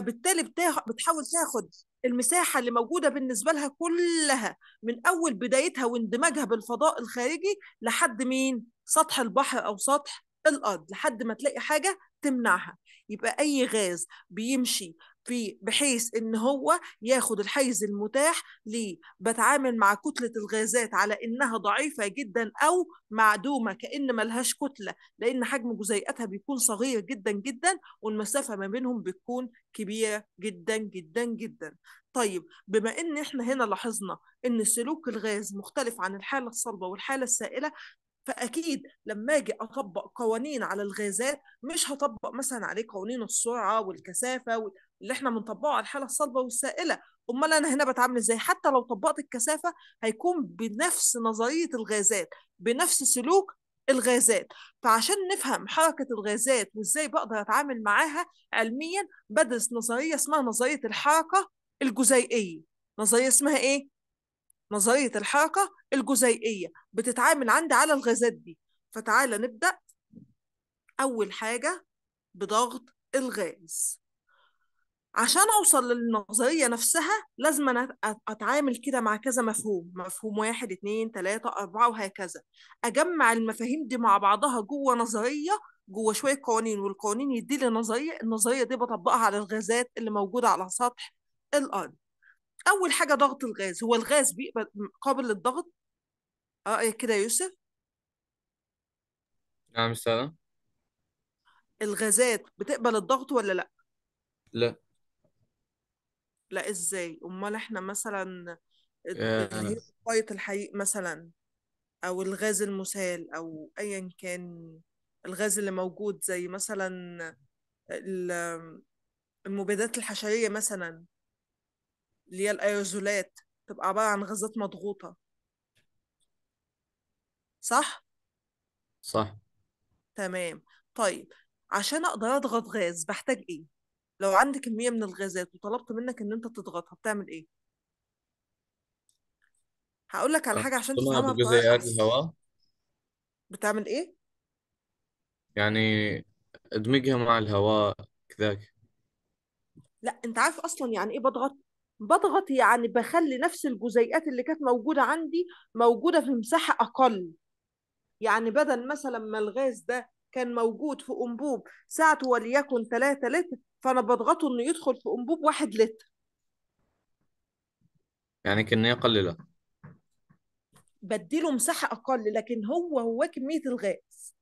فبالتالي بتحاول تاخد المساحه اللي موجوده بالنسبه لها كلها من اول بدايتها واندماجها بالفضاء الخارجي لحد مين سطح البحر او سطح الارض لحد ما تلاقي حاجه تمنعها يبقى اي غاز بيمشي في بحيث ان هو ياخد الحيز المتاح ليه بتعامل مع كتله الغازات على انها ضعيفه جدا او معدومه كان ملهاش كتله لان حجم جزيئاتها بيكون صغير جدا جدا والمسافه ما بينهم بتكون كبيره جدا جدا جدا طيب بما ان احنا هنا لاحظنا ان سلوك الغاز مختلف عن الحاله الصلبه والحاله السائله فاكيد لما اجي اطبق قوانين على الغازات مش هطبق مثلا عليه قوانين السرعه والكثافه اللي احنا بنطبقه على الحاله الصلبه والسائله امال انا هنا بتعامل ازاي حتى لو طبقت الكثافه هيكون بنفس نظريه الغازات بنفس سلوك الغازات فعشان نفهم حركة الغازات وازاي بقدر اتعامل معاها علميا بدرس نظرية اسمها نظرية الحركة الجزيئية نظرية اسمها ايه؟ نظرية الحركة الجزيئية بتتعامل عندي على الغازات دي فتعالى نبدأ أول حاجة بضغط الغاز عشان اوصل للنظريه نفسها لازم أنا اتعامل كده مع كذا مفهوم مفهوم واحد اتنين تلاتة اربعة وهكذا اجمع المفاهيم دي مع بعضها جوه نظريه جوه شويه قوانين والقوانين يدي لي نظريه النظريه دي بطبقها على الغازات اللي موجوده على سطح الارض اول حاجه ضغط الغاز هو الغاز بيقبل قابل للضغط اه إيه كده يا يوسف نعم استاذة الغازات بتقبل الضغط ولا لا لا لا ازاي امال احنا مثلا الغاية الحقيقي مثلا او الغاز المسال او ايا كان الغاز اللي موجود زي مثلا المبيدات الحشرية مثلا اللي هي الايزولات تبقى عبارة عن غازات مضغوطة صح؟ صح تمام طيب عشان اقدر اضغط غاز بحتاج ايه؟ لو عندك كمية من الغازات وطلبت منك ان انت تضغطها بتعمل ايه هقول لك على حاجة عشان تفهمها بطريقة جزيئات يعني احسن الهواء بتعمل ايه يعني ادمجها مع الهواء كذاك لا انت عارف اصلا يعني ايه بضغط بضغط يعني بخلي نفس الجزيئات اللي كانت موجودة عندي موجودة في مساحة اقل يعني بدل مثلا ما الغاز ده كان موجود في أنبوب ساعته وليكن 3 لتر فانا بضغطه انه يدخل في انبوب واحد لتر يعني كمية قليلة بديله مساحة أقل لكن هو هو كمية الغاز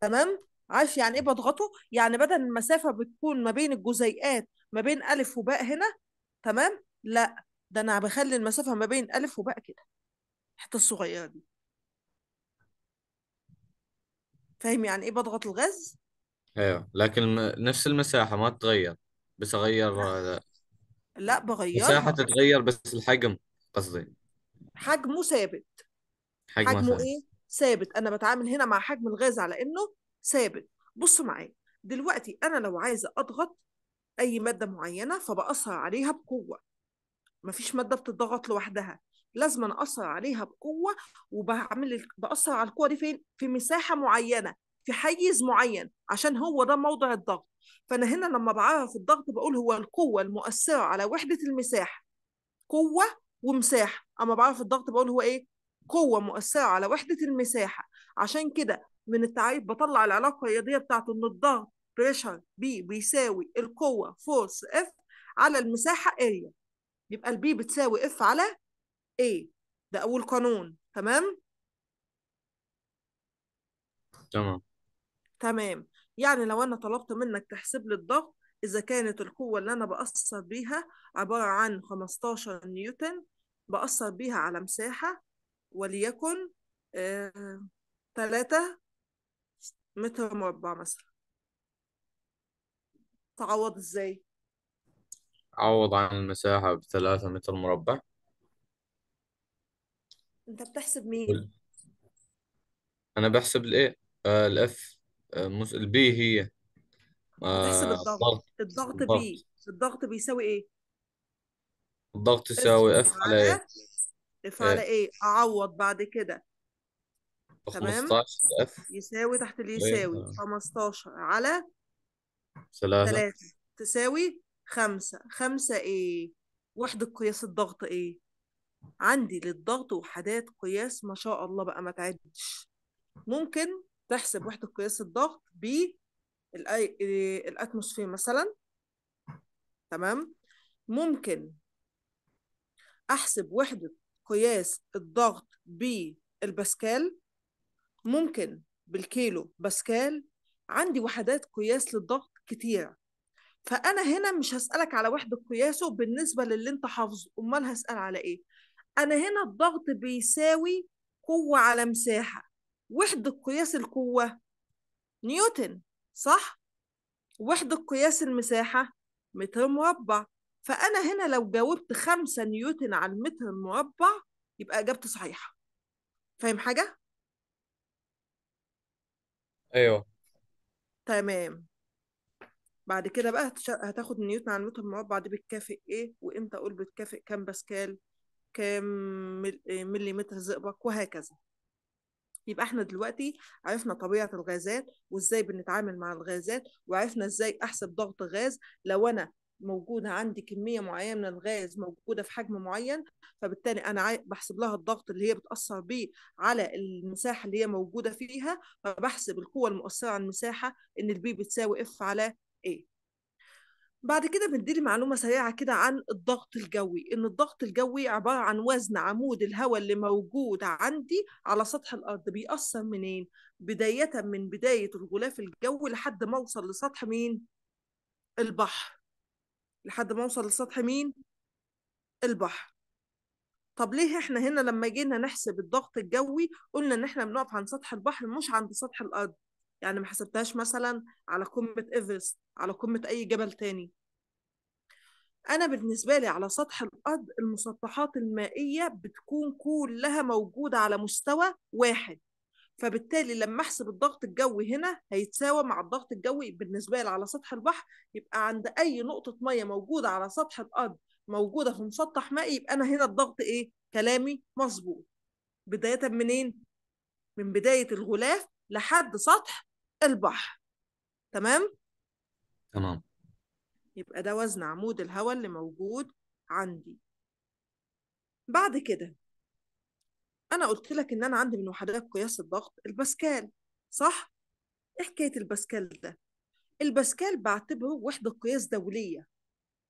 تمام عارف يعني إيه بضغطه يعني بدل المسافة بتكون ما بين الجزيئات ما بين ألف وباء هنا تمام لا ده أنا بخلي المسافة ما بين ألف وباء كده الحتة الصغيرة دي فاهم يعني إيه بضغط الغاز ايوه لكن نفس المساحة ما تتغير بس اغير لا آه، لا المساحة بغيرها تتغير بس الحجم قصدي حجمه ثابت حجمه ثابت ايه ثابت انا بتعامل هنا مع حجم الغاز على انه ثابت بص معايا دلوقتي انا لو عايزه اضغط اي ماده معينه فبأثر عليها بقوه مفيش ماده بتضغط لوحدها لازم أنا اثر عليها بقوه وبعمل بأثر على القوه دي فين في مساحه معينه في حيز معين عشان هو ده موضع الضغط فانا هنا لما بعرف الضغط بقول هو القوه المؤثره على وحده المساحه قوه ومساحه اما بعرف الضغط بقول هو ايه قوه مؤثره على وحده المساحه عشان كده من التعريف بطلع العلاقه الرياضيه بتاعته ان الضغط بريشر بي بيساوي القوه فورس اف على المساحه اريا يبقى البي بتساوي اف على اي ده اول قانون تمام تمام تمام يعني لو أنا طلبت منك تحسب لي الضغط إذا كانت القوة اللي أنا بأثر بيها عبارة عن 15 نيوتن بأثر بيها على مساحة وليكن ثلاثة آه متر مربع مثلا تعوض إزاي؟ عوض عن المساحة بثلاثة متر مربع أنت بتحسب مين؟ أنا بحسب الإيه؟ آه الإف مس... البي هي تحسب آه، الضغط الضغط بي الضغط بيساوي ايه؟ الضغط يساوي اف على ايه؟ اف على ايه؟ اعوض بعد كده تمام؟ 15 اف يساوي تحت اللي طيب، يساوي 15 آه. على 3 3 تساوي 5 5 ايه؟ وحدة قياس الضغط ايه؟ عندي للضغط وحدات قياس ما شاء الله بقى ما تعدش ممكن تحسب وحدة قياس الضغط الاتموسفير آه، مثلا تمام ممكن احسب وحدة قياس الضغط بالباسكال ممكن بالكيلو باسكال عندي وحدات قياس للضغط كتيرة فأنا هنا مش هسألك على وحدة قياسه بالنسبة للي أنت حافظه أمال هسأل على إيه؟ أنا هنا الضغط بيساوي قوة على مساحة وحدة قياس القوة نيوتن صح؟ وحدة قياس المساحة متر مربع فأنا هنا لو جاوبت خمسة نيوتن على المتر المربع يبقى إجابتي صحيحة فاهم حاجة؟ ايوه تمام بعد كده بقى هتاخد نيوتن على المتر المربع دي بتكافئ ايه وامتى اقول بتكافئ كام باسكال كام مليمتر زئبق وهكذا يبقى احنا دلوقتي عرفنا طبيعه الغازات وازاي بنتعامل مع الغازات وعرفنا ازاي احسب ضغط غاز لو انا موجوده عندي كميه معينه من الغاز موجوده في حجم معين فبالتالي انا بحسب لها الضغط اللي هي بتاثر بيه على المساحه اللي هي موجوده فيها فبحسب القوه المؤثره على المساحه ان البي بتساوي اف على ايه بعد كده بنديلي معلومة سريعة كده عن الضغط الجوي إن الضغط الجوي عبارة عن وزن عمود الهواء اللي موجود عندي على سطح الأرض بيأثر منين؟ بداية من بداية الغلاف الجوي لحد ما أوصل لسطح مين؟ البحر لحد ما أوصل لسطح مين؟ البحر طب ليه احنا هنا لما جينا نحسب الضغط الجوي قلنا ان احنا بنقف عند سطح البحر مش عند سطح الارض يعني ما حسبتهاش مثلا على قمه ايفرست على قمه اي جبل تاني انا بالنسبه لي على سطح الارض المسطحات المائيه بتكون كلها موجوده على مستوى واحد فبالتالي لما احسب الضغط الجوي هنا هيتساوى مع الضغط الجوي بالنسبه لي على سطح البحر يبقى عند اي نقطه ميه موجوده على سطح الارض موجوده في مسطح مائي يبقى انا هنا الضغط ايه كلامي مظبوط بدايه منين من بدايه الغلاف لحد سطح البحر تمام تمام يبقى ده وزن عمود الهواء اللي موجود عندي بعد كده انا قلت لك ان انا عندي من وحدات قياس الضغط الباسكال صح ايه حكايه الباسكال ده الباسكال بعتبره وحده قياس دوليه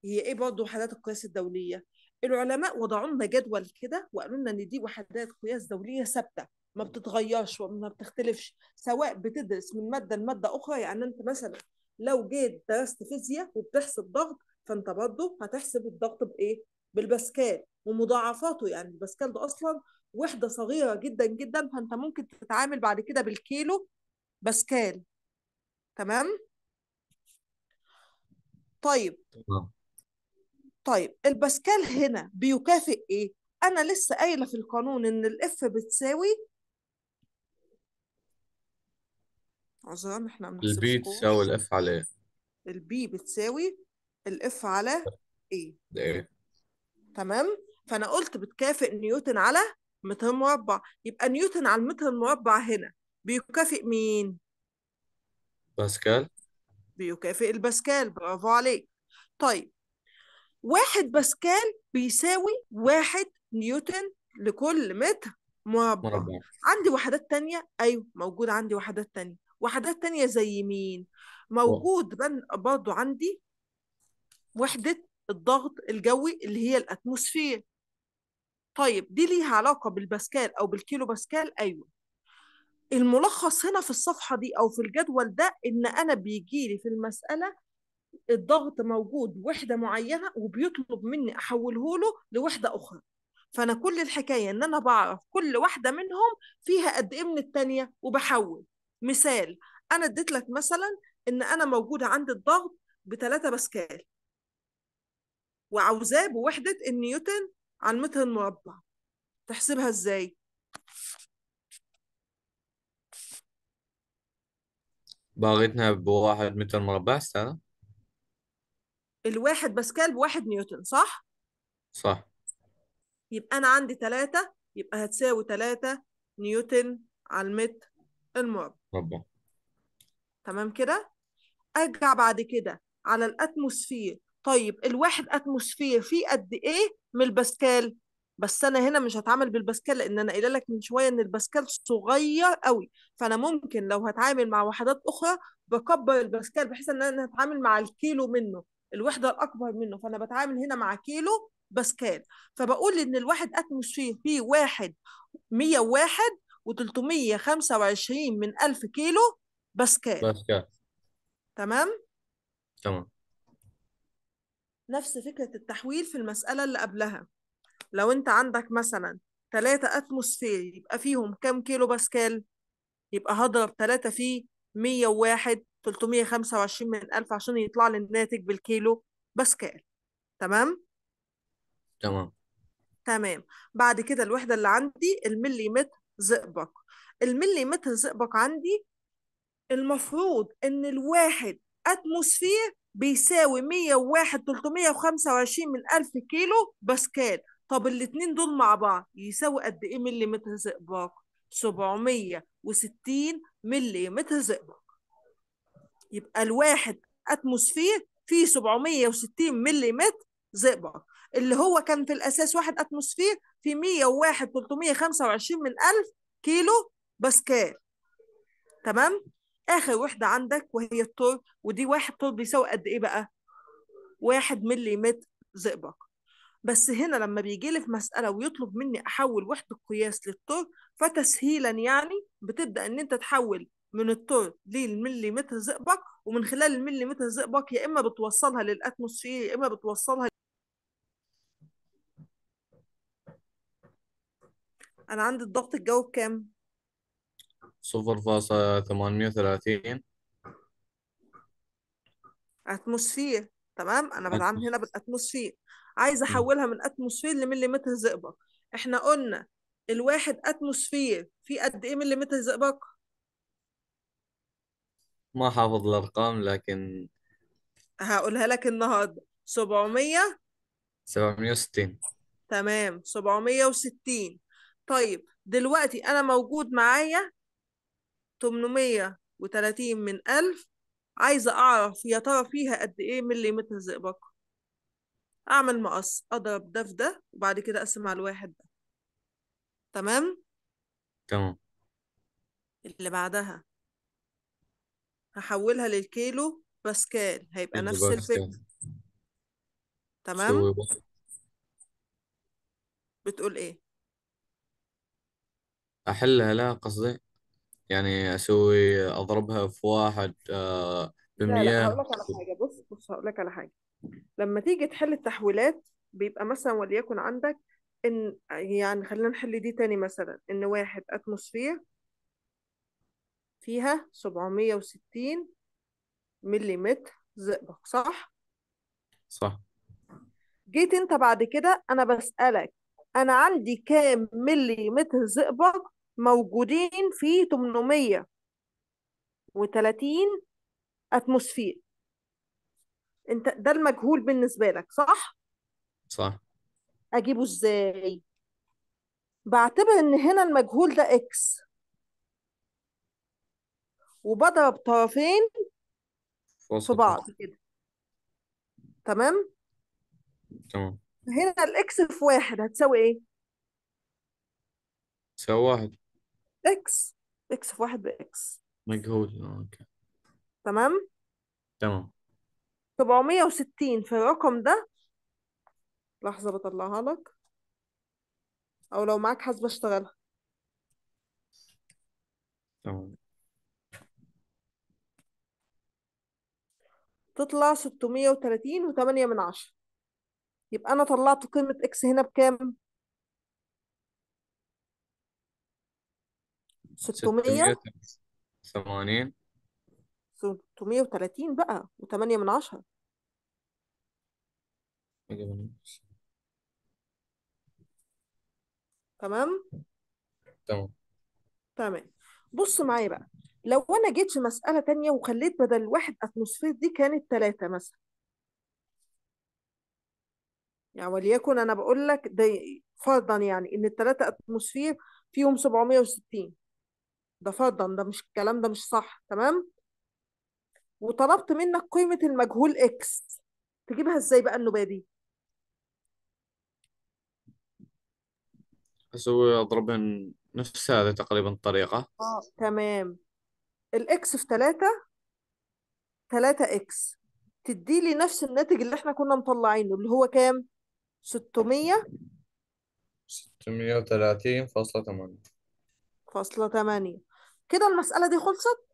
هي ايه برضه وحدات القياس الدوليه العلماء وضعوا لنا جدول كده وقالوا لنا ان دي وحدات قياس دوليه ثابته ما بتتغيرش وما بتختلفش سواء بتدرس من ماده لماده اخرى يعني انت مثلا لو جيت درست فيزياء وبتحسب ضغط فانت برضه هتحسب الضغط بايه؟ بالباسكال ومضاعفاته يعني الباسكال ده اصلا وحده صغيره جدا جدا فانت ممكن تتعامل بعد كده بالكيلو باسكال تمام؟ طيب طيب الباسكال هنا بيكافئ ايه؟ انا لسه قايله في القانون ان الاف بتساوي اظن احنا ما البي تساوي الاف على ايه البي بتساوي الاف على ايه ده ايه تمام فانا قلت بتكافئ نيوتن على متر مربع يبقى نيوتن على المتر المربع هنا بيكافئ مين باسكال بيكافئ الباسكال برافو عليك طيب واحد باسكال بيساوي واحد نيوتن لكل متر مربع مربع عندي وحدات تانية أيوة موجود عندي وحدات تانية وحدات تانية زي مين موجود برضو عندي وحدة الضغط الجوي اللي هي الأتموسفير طيب دي ليها علاقة بالباسكال أو بالكيلو باسكال أيوة الملخص هنا في الصفحة دي أو في الجدول ده إن أنا بيجيلي في المسألة الضغط موجود وحدة معينة وبيطلب مني أحوله له لوحدة أخرى فأنا كل الحكاية إن أنا بعرف كل واحدة منهم فيها قد إيه من التانية وبحول مثال انا اديت لك مثلا ان انا موجوده عند الضغط ب 3 باسكال وعاوزاه بوحده النيوتن على المتر المربع تحسبها ازاي باغتنا بواحد متر مربع استنى الواحد باسكال بواحد نيوتن صح؟ صح يبقى أنا عندي تلاتة يبقى هتساوي تلاتة نيوتن على المتر المعضل طبعا تمام كده ارجع بعد كده على الاتموسفير طيب الواحد اتموسفير فيه قد ايه من الباسكال بس انا هنا مش هتعامل بالباسكال لان انا قايله لك من شويه ان الباسكال صغير قوي فانا ممكن لو هتعامل مع وحدات اخرى بكبر الباسكال بحيث ان انا هتعامل مع الكيلو منه الوحده الاكبر منه فانا بتعامل هنا مع كيلو باسكال فبقول ان الواحد اتموسفير فيه واحد 101 و325 من 1000 كيلو باسكال باسكال تمام تمام نفس فكرة التحويل في المسألة اللي قبلها لو انت عندك مثلا 3 اتموسفير يبقى فيهم كم كيلو باسكال يبقى هضرب 3 فيه 101 325 من 1000 عشان يطلع لي الناتج بالكيلو باسكال تمام تمام تمام بعد كده الوحدة اللي عندي المليمتر زئبق متر زئبق عندي المفروض ان الواحد اتموسفير بيساوي 101 325 من 1000 كيلو باسكال طب الاتنين دول مع بعض يساوي قد ايه متر زئبق 760 متر زئبق يبقى الواحد اتموسفير فيه 760 متر زئبق اللي هو كان في الاساس واحد اتموسفير في 101 325 من 1000 كيلو باسكال تمام اخر وحده عندك وهي التور ودي واحد طور بيساوي قد ايه بقى واحد متر زئبق بس هنا لما بيجي لي في مساله ويطلب مني احول وحده قياس للتور فتسهيلا يعني بتبدا ان انت تحول من للملي متر زئبق ومن خلال متر زئبق يا اما بتوصلها للاتموسفير يا اما بتوصلها انا عندي الضغط الجوي بكام صفر فاصلة ثمانمية وثلاثين اتموسفير تمام انا بتعامل هنا بالاتموسفير عايز احولها من اتموسفير لمليمتر زئبق احنا قلنا الواحد اتموسفير في قد ايه مليمتر زئبق ما حافظ الارقام لكن هقولها لك النهارده 700 760 تمام 760 طيب دلوقتي أنا موجود معايا 830 من 1000 عايزة أعرف يا ترى فيها قد إيه مليمتر زئبق أعمل مقص أضرب ده في ده وبعد كده أقسم على الواحد ده تمام؟ تمام اللي بعدها هحولها للكيلو باسكال هيبقى نفس الفكرة تمام؟ بتقول إيه؟ احلها لا قصدي يعني اسوي اضربها في واحد آه، لا لا لا هقول لك على حاجة بص بص هقول لك على حاجة لما تيجي تحل التحويلات بيبقى مثلا وليكن عندك ان يعني خلينا نحل دي تاني مثلا ان واحد اتموسفير فيها 760 ملم زئبق صح صح جيت انت بعد كده انا بسألك انا عندي كام مليمتر زئبق موجودين في 830 اتموسفير انت ده المجهول بالنسبه لك صح صح اجيبه ازاي بعتبر ان هنا المجهول ده اكس وبضرب طرفين في بعض كده تمام تمام هنا الاكس في واحد هتساوي ايه؟ تساوي واحد اكس اكس في واحد باكس مجهول آه، اوكي تمام تمام 760 في الرقم ده لحظة بطلعها لك أو لو معاك حاسبة اشتغلها تمام تطلع 630 و8 من عشرة يبقى أنا طلعت قيمة إكس هنا بكام؟ 600 80 630 بقى و8 من عشرة تمام تمام تمام بص معايا بقى لو انا جيت في مسألة تانية وخليت بدل واحد اتموسفير دي كانت ثلاثة مثلا يعني وليكن انا بقول لك ده فرضا يعني ان الثلاثة اتموسفير فيهم 760 ده فرضا ده مش الكلام ده مش صح تمام وطلبت منك قيمة المجهول اكس تجيبها ازاي بقى النوبة اسوي اضرب نفس هذه تقريبا الطريقة اه تمام الاكس في 3 3 اكس تدي لي نفس الناتج اللي احنا كنا مطلعينه اللي هو كام 600 630.8 فاصلة 8 كده المسألة دي خلصت